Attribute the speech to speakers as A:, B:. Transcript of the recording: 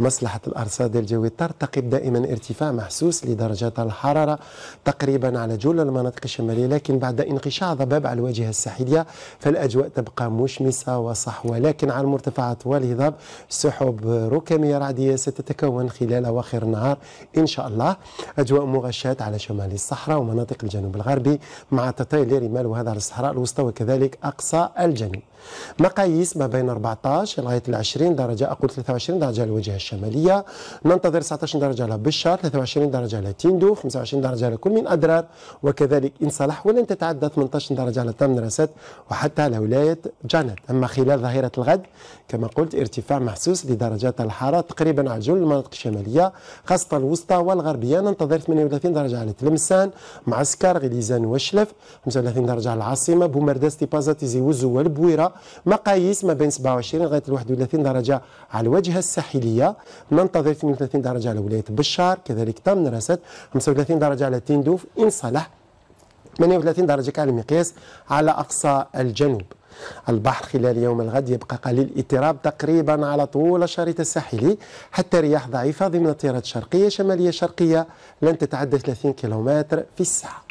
A: مصلحة الأرصاد الجوي ترتقب دائما ارتفاع محسوس لدرجات الحرارة تقريبا على جل المناطق الشمالية لكن بعد انقشاع ضباب على الواجهة الساحلية فالأجواء تبقى مشمسة وصحوة لكن على المرتفعات والهضاب سحب ركامية رعدية ستتكون خلال أواخر النهار إن شاء الله أجواء مغشاة على شمال الصحراء ومناطق الجنوب الغربي مع تطايل رمال وهذا على الصحراء الوسطى وكذلك أقصى الجنوب مقاييس ما بين 14 لغاية 20 درجة أقول 23 درجة على الواجهة الشمالية ننتظر 19 درجة على بشار 23 درجة على تيندو 25 درجة على كل من أدرار وكذلك إن صلح ولن تتعدى 18 درجة على تمن رسات وحتى على ولاية جانت أما خلال ظهيرة الغد كما قلت ارتفاع محسوس لدرجات الحرارة تقريبا على جل المناطق الشمالية خاصة الوسطى والغربية ننتظر 38 درجة على تلمسان معسكر غليزان وشلف 35 درجة على العاصمة بومرداس تيبازا تيزي وزو والبويرة مقاييس ما بين 27 لغاية 31 درجة على الواجهة الساحلية ننتظر 32 درجة على ولاية بشار كذلك طمنرست 35 درجة على تندوف إن صلح 38 درجة على المقياس على أقصى الجنوب البحر خلال يوم الغد يبقى قليل اضطراب تقريبا على طول الشريط الساحلي حتى رياح ضعيفة ضمن التيارات الشرقية شمالية شرقية لن تتعدى 30 كيلومتر في الساعة